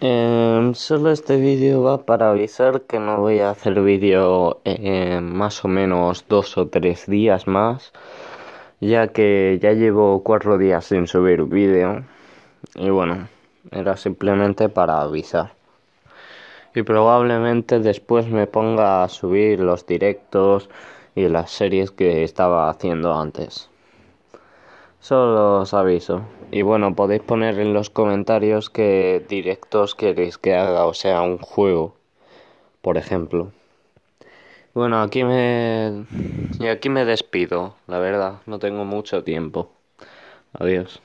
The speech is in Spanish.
Em, solo este vídeo va para avisar que no voy a hacer vídeo en em, más o menos dos o tres días más, ya que ya llevo cuatro días sin subir vídeo. Y bueno, era simplemente para avisar. Y probablemente después me ponga a subir los directos y las series que estaba haciendo antes. Solo os aviso. Y bueno, podéis poner en los comentarios qué directos queréis que haga, o sea, un juego, por ejemplo. Bueno, aquí me. Y aquí me despido, la verdad, no tengo mucho tiempo. Adiós.